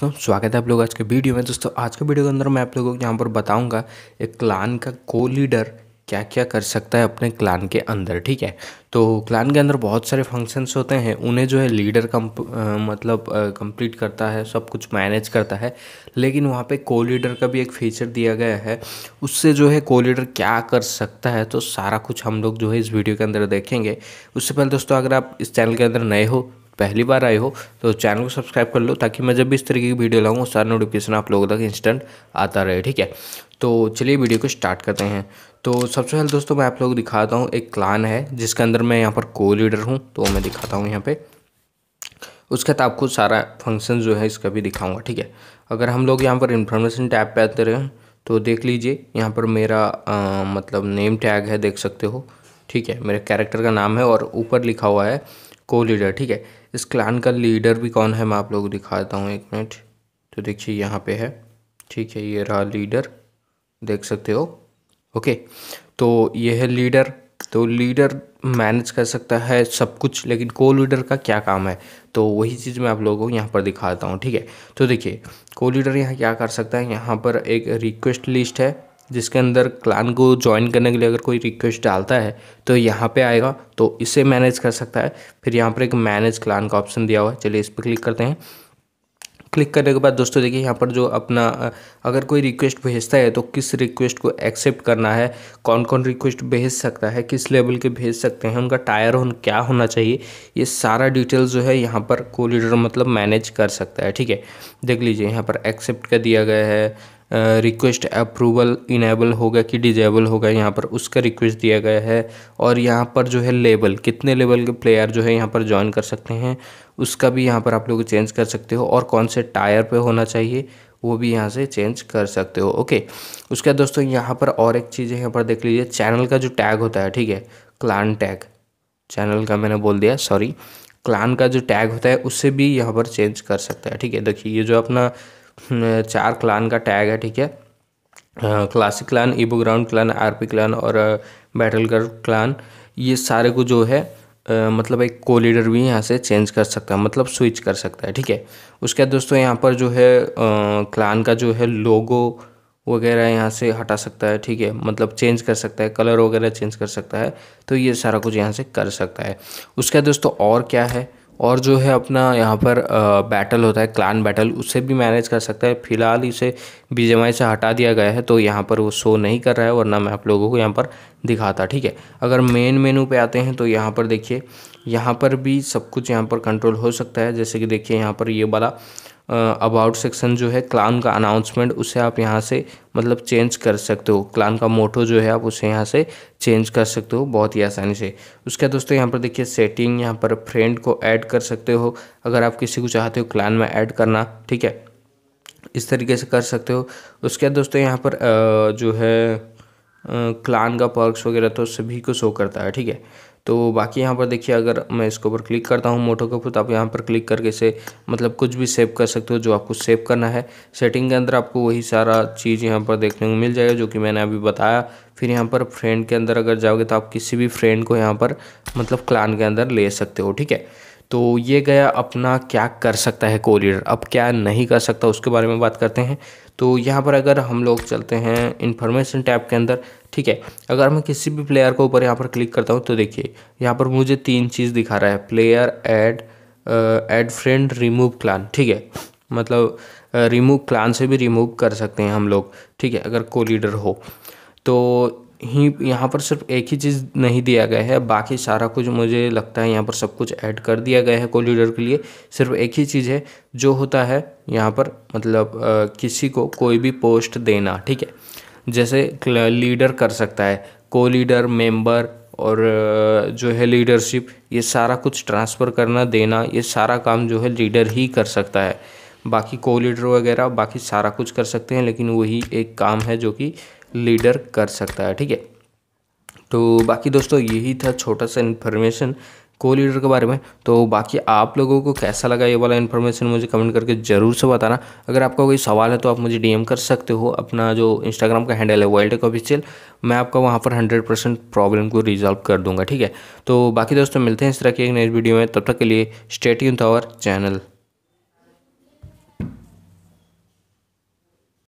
तो स्वागत है आप लोग आज के वीडियो में दोस्तों आज के वीडियो के अंदर मैं आप लोगों को यहाँ पर बताऊँगा एक क्लान का को लीडर क्या क्या कर सकता है अपने क्लान के अंदर ठीक है तो क्लान के अंदर बहुत सारे फंक्शंस होते हैं उन्हें जो है लीडर कम मतलब कंप्लीट करता है सब कुछ मैनेज करता है लेकिन वहाँ पे को लीडर का भी एक फीचर दिया गया है उससे जो है को लीडर क्या कर सकता है तो सारा कुछ हम लोग जो है इस वीडियो के अंदर देखेंगे उससे पहले दोस्तों अगर आप इस चैनल के अंदर नए हो पहली बार आए हो तो चैनल को सब्सक्राइब कर लो ताकि मैं जब भी इस तरीके की वीडियो लाऊँ सारा नोटिफिकेशन आप लोगों तक इंस्टेंट आता रहे ठीक है तो चलिए वीडियो को स्टार्ट करते हैं तो सबसे पहले दोस्तों मैं आप लोग दिखाता हूँ एक क्लान है जिसके अंदर मैं यहाँ पर को लीडर हूँ तो मैं दिखाता हूँ यहाँ पर उसके बाद आपको सारा फंक्शन जो है इसका भी दिखाऊँगा ठीक है अगर हम लोग यहाँ पर इंफॉर्मेशन टैप पर आते रहें तो देख लीजिए यहाँ पर मेरा आ, मतलब नेम टैग है देख सकते हो ठीक है मेरे कैरेक्टर का नाम है और ऊपर लिखा हुआ है को लीडर ठीक है इस क्लान का लीडर भी कौन है मैं आप लोग दिखाता हूँ एक मिनट तो देखिए यहाँ पे है ठीक है ये रहा लीडर देख सकते हो ओके तो ये है लीडर तो लीडर मैनेज कर सकता है सब कुछ लेकिन को लीडर का क्या काम है तो वही चीज़ मैं आप लोगों को यहाँ पर दिखाता हूँ ठीक है तो देखिए को लीडर यहाँ क्या कर सकता है यहाँ पर एक रिक्वेस्ट लिस्ट है जिसके अंदर क्लान को ज्वाइन करने के लिए अगर कोई रिक्वेस्ट डालता है तो यहाँ पे आएगा तो इसे मैनेज कर सकता है फिर यहाँ पर एक मैनेज क्लान का ऑप्शन दिया हुआ है चलिए इस पर क्लिक करते हैं क्लिक करने के बाद दोस्तों देखिए यहाँ पर जो अपना अगर कोई रिक्वेस्ट भेजता है तो किस रिक्वेस्ट को एक्सेप्ट करना है कौन कौन रिक्वेस्ट भेज सकता है किस लेवल के भेज सकते हैं उनका टायर होन क्या होना चाहिए ये सारा डिटेल जो है यहाँ पर को लीडर मतलब मैनेज कर सकता है ठीक है देख लीजिए यहाँ पर एक्सेप्ट का दिया गया है रिक्वेस्ट अप्रूवल इनेबल होगा कि डिजेबल होगा यहाँ पर उसका रिक्वेस्ट दिया गया है और यहाँ पर जो है लेवल कितने लेवल के प्लेयर जो है यहाँ पर ज्वाइन कर सकते हैं उसका भी यहाँ पर आप लोग चेंज कर सकते हो और कौन से टायर पर होना चाहिए वो भी यहाँ से चेंज कर सकते हो ओके उसके बाद दोस्तों यहाँ पर और एक चीज़ है यहाँ पर देख लीजिए चैनल का जो टैग होता है ठीक है क्लान टैग चैनल का मैंने बोल दिया सॉरी क्लान का जो टैग होता है उससे भी यहाँ पर चेंज कर सकता है ठीक है देखिए ये जो अपना चार क्लान का टैग है ठीक है क्लासिक क्लान ईबो ग्राउंड क्लान आरपी क्लान और बैटल क्लान ये सारे को जो है मतलब एक को लीडर भी यहाँ से चेंज कर सकता है मतलब स्विच कर सकता है ठीक है उसके बाद दोस्तों यहाँ पर जो है क्लान का जो है लोगो वगैरह यहाँ से हटा सकता है ठीक है मतलब चेंज कर सकता है कलर वगैरह चेंज कर सकता है तो ये सारा कुछ यहाँ से कर सकता है उसके बाद दोस्तों और क्या है और जो है अपना यहाँ पर बैटल होता है क्लान बैटल उसे भी मैनेज कर सकता है फिलहाल इसे बीजेमाई से हटा दिया गया है तो यहाँ पर वो शो नहीं कर रहा है वरना मैं आप लोगों को यहाँ पर दिखाता ठीक है अगर मेन मेनू पे आते हैं तो यहाँ पर देखिए यहाँ पर भी सब कुछ यहाँ पर कंट्रोल हो सकता है जैसे कि देखिए यहाँ पर ये वाला अबाउट सेक्शन जो है क्लान का अनाउंसमेंट उसे आप यहाँ से मतलब चेंज कर सकते हो क्लान का मोटो जो है आप उसे यहाँ से चेंज कर सकते हो बहुत ही आसानी से उसके बाद दोस्तों यहाँ पर देखिए सेटिंग यहाँ पर फ्रेंड को ऐड कर सकते हो अगर आप किसी को चाहते हो क्लान में ऐड करना ठीक है इस तरीके से कर सकते हो उसके बाद दोस्तों यहाँ पर जो है क्लान का पर्क्स वगैरह तो सभी को शो करता है ठीक है तो बाकी यहाँ पर देखिए अगर मैं इसके ऊपर क्लिक करता हूँ मोटो के ऊपर तो आप यहाँ पर क्लिक करके से मतलब कुछ भी सेव कर सकते हो जो आपको सेव करना है सेटिंग के अंदर आपको वही सारा चीज़ यहाँ पर देखने को मिल जाएगा जो कि मैंने अभी बताया फिर यहाँ पर फ्रेंड के अंदर अगर जाओगे तो आप किसी भी फ्रेंड को यहाँ पर मतलब क्लान के अंदर ले सकते हो ठीक है तो ये गया अपना क्या कर सकता है कोरियर अब क्या नहीं कर सकता उसके बारे में बात करते हैं तो यहाँ पर अगर हम लोग चलते हैं इन्फॉर्मेशन टैब के अंदर ठीक है अगर मैं किसी भी प्लेयर को ऊपर यहाँ पर क्लिक करता हूँ तो देखिए यहाँ पर मुझे तीन चीज़ दिखा रहा है player add add friend remove clan ठीक है मतलब रिमूव क्लान से भी रिमूव कर सकते हैं हम लोग ठीक है अगर को लीडर हो तो ही यहाँ पर सिर्फ एक ही चीज़ नहीं दिया गया है बाकी सारा कुछ मुझे लगता है यहाँ पर सब कुछ ऐड कर दिया गया है कोलिडर के लिए सिर्फ एक ही चीज़ है जो होता है यहाँ पर मतलब आ, किसी को कोई भी पोस्ट देना ठीक है जैसे लीडर कर सकता है को लीडर मेम्बर और जो है लीडरशिप ये सारा कुछ ट्रांसफ़र करना देना ये सारा काम जो है लीडर ही कर सकता है बाकी को लीडर वगैरह बाकी सारा कुछ कर सकते हैं लेकिन वही एक काम है जो कि लीडर कर सकता है ठीक है तो बाकी दोस्तों यही था छोटा सा इन्फॉर्मेशन को लीडर के बारे में तो बाकी आप लोगों को कैसा लगा ये वाला इन्फॉर्मेशन मुझे कमेंट करके ज़रूर से बताना अगर आपका कोई सवाल है तो आप मुझे डीएम कर सकते हो अपना जो इंस्टाग्राम का हैंडल है वर्ल्ड टेक ऑफिशियल मैं आपका वहाँ पर हंड्रेड परसेंट प्रॉब्लम को रिजॉल्व कर दूंगा ठीक है तो बाकी दोस्तों मिलते हैं इस तरह की एक नई वीडियो में तब तक के लिए स्टेट यून था चैनल